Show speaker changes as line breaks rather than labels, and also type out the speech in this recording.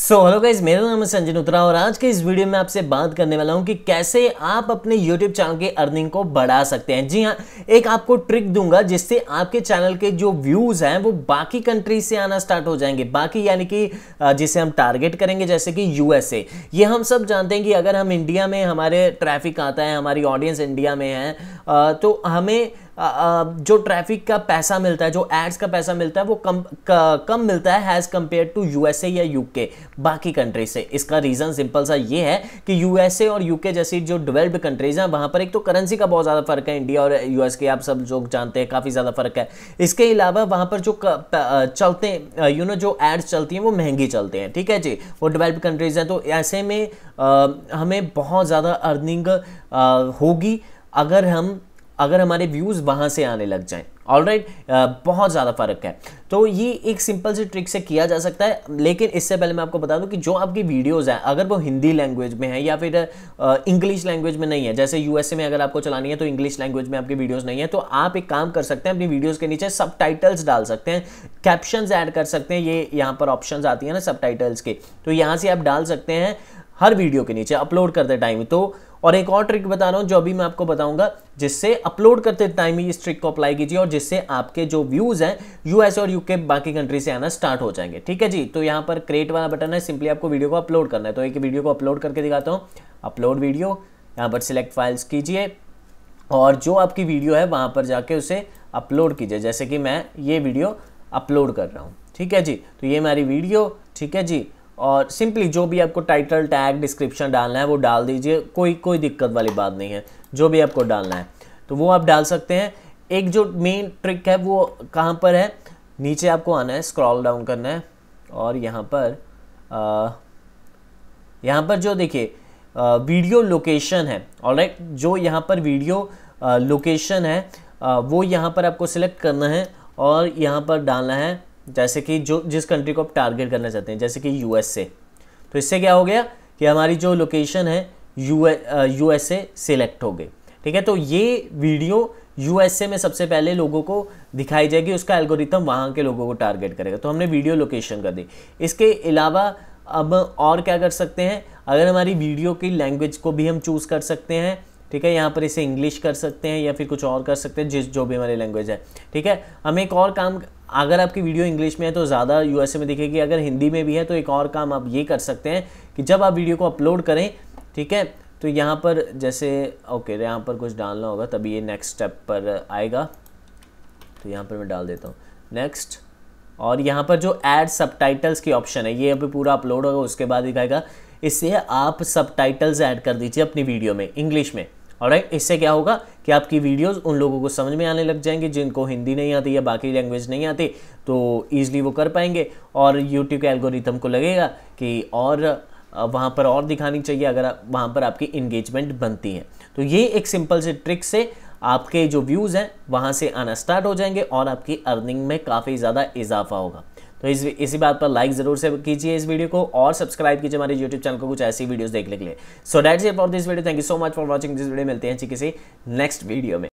So hello guys मेरा नाम है संजय उत्तरा और आज के इस वीडियो में आपसे बात करने वाला हूँ कि कैसे आप अपने YouTube चैनल के अर्निंग को बढ़ा सकते हैं जी हाँ एक आपको ट्रिक दूंगा जिससे आपके चैनल के जो व्यूज़ हैं वो बाकी कंट्री से आना स्टार्ट हो जाएंगे बाकी यानी कि जिसे हम टारगेट करेंगे जैसे कि यूएसए ये हम सब जानते हैं कि अगर हम इंडिया में हमारे ट्रैफिक आता है हमारी ऑडियंस इंडिया में है तो हमें जो ट्रैफिक का पैसा मिलता है जो एड्स का पैसा मिलता है वो कम कम मिलता है एज़ कम्पेयर टू यू या यूके बाकी कंट्रीज से इसका रीज़न सिंपल सा ये है कि यू और यूके जैसी जो डेवलप्ड कंट्रीज़ हैं वहाँ पर एक तो करेंसी का बहुत ज़्यादा फ़र्क है इंडिया और यू के आप सब लोग जानते हैं काफ़ी ज़्यादा फ़र्क है इसके अलावा वहाँ पर जो चलते यू नो जो एड्स चलती हैं वो महंगी चलते हैं ठीक है जी वो डेवलप्ड कंट्रीज़ हैं तो ऐसे में हमें बहुत ज़्यादा अर्निंग होगी अगर हम अगर हमारे व्यूज़ वहाँ से आने लग जाएँ ऑल राइट right, बहुत ज़्यादा फ़र्क है तो ये एक सिंपल सी ट्रिक से किया जा सकता है लेकिन इससे पहले मैं आपको बता दूं कि जो आपकी वीडियोस हैं अगर वो हिंदी लैंग्वेज में है या फिर इंग्लिश लैंग्वेज में नहीं है जैसे यूएसए में अगर आपको चलानी है तो इंग्लिश लैंग्वेज में आपकी वीडियोस नहीं है तो आप एक काम कर सकते हैं अपनी वीडियोज़ के नीचे सब डाल सकते हैं कैप्शन ऐड कर सकते हैं ये यहाँ पर ऑप्शन आती है ना सब के तो यहाँ से आप डाल सकते हैं हर वीडियो के नीचे अपलोड करते टाइम तो और एक और ट्रिक बता रहा हूँ जो अभी मैं आपको बताऊंगा जिससे अपलोड करते टाइम ही इस ट्रिक को अप्लाई कीजिए और जिससे आपके जो व्यूज़ हैं यूएस और यूके बाकी कंट्री से आना स्टार्ट हो जाएंगे ठीक है जी तो यहाँ पर क्रिएट वाला बटन है सिंपली आपको वीडियो को अपलोड करना है तो एक वीडियो को अपलोड करके दिखाता हूँ अपलोड वीडियो यहाँ पर सिलेक्ट फाइल्स कीजिए और जो आपकी वीडियो है वहाँ पर जाके उसे अपलोड कीजिए जैसे कि मैं ये वीडियो अपलोड कर रहा हूँ ठीक है जी तो ये हमारी वीडियो ठीक है जी और सिंपली जो भी आपको टाइटल टैग डिस्क्रिप्शन डालना है वो डाल दीजिए कोई कोई दिक्कत वाली बात नहीं है जो भी आपको डालना है तो वो आप डाल सकते हैं एक जो मेन ट्रिक है वो कहाँ पर है नीचे आपको आना है स्क्रॉल डाउन करना है और यहाँ पर आ, यहाँ पर जो देखिए वीडियो लोकेशन है ऑलराइट right? जो यहाँ पर वीडियो लोकेशन है आ, वो यहाँ पर आपको सिलेक्ट करना है और यहाँ पर डालना है जैसे कि जो जिस कंट्री को आप टारगेट करना चाहते हैं जैसे कि यूएसए तो इससे क्या हो गया कि हमारी जो लोकेशन है यू एस ए सेलेक्ट हो गई ठीक है तो ये वीडियो यूएसए में सबसे पहले लोगों को दिखाई जाएगी उसका एल्गोरिथम वहाँ के लोगों को टारगेट करेगा तो हमने वीडियो लोकेशन कर दी इसके अलावा अब और क्या कर सकते हैं अगर हमारी वीडियो की लैंग्वेज को भी हम चूज़ कर सकते हैं ठीक है यहाँ पर इसे इंग्लिश कर सकते हैं या फिर कुछ और कर सकते हैं जिस जो भी हमारी लैंग्वेज है ठीक है हम एक और काम अगर आपकी वीडियो इंग्लिश में है तो ज़्यादा यूएसए में दिखेगी अगर हिंदी में भी है तो एक और काम आप ये कर सकते हैं कि जब आप वीडियो को अपलोड करें ठीक है तो यहाँ पर जैसे ओके यहाँ पर कुछ डालना होगा तभी ये नेक्स्ट स्टेप पर आएगा तो यहाँ पर मैं डाल देता हूँ नेक्स्ट और यहाँ पर जो एड सब की ऑप्शन है ये अभी पूरा अपलोड होगा उसके बाद दिखाएगा इससे आप सब ऐड कर दीजिए अपनी वीडियो में इंग्लिश में और इससे क्या होगा कि आपकी वीडियोस उन लोगों को समझ में आने लग जाएंगे जिनको हिंदी नहीं आती या बाकी लैंग्वेज नहीं आती तो ईजिली वो कर पाएंगे और यूट्यूब के एल्गोरिथम को लगेगा कि और वहाँ पर और दिखानी चाहिए अगर आप वहाँ पर आपकी इंगेजमेंट बनती है तो ये एक सिंपल से ट्रिक से आपके जो व्यूज़ हैं वहाँ से आना स्टार्ट हो जाएंगे और आपकी अर्निंग में काफ़ी ज़्यादा इजाफा होगा तो इस इसी बात पर लाइक ज़रूर से कीजिए इस वीडियो को और सब्सक्राइब कीजिए हमारे यूट्यूब चैनल को कुछ ऐसी वीडियोस देखने के लिए so that's it for this video thank you so much for watching this video मिलते हैं किसी नेक्स्ट वीडियो में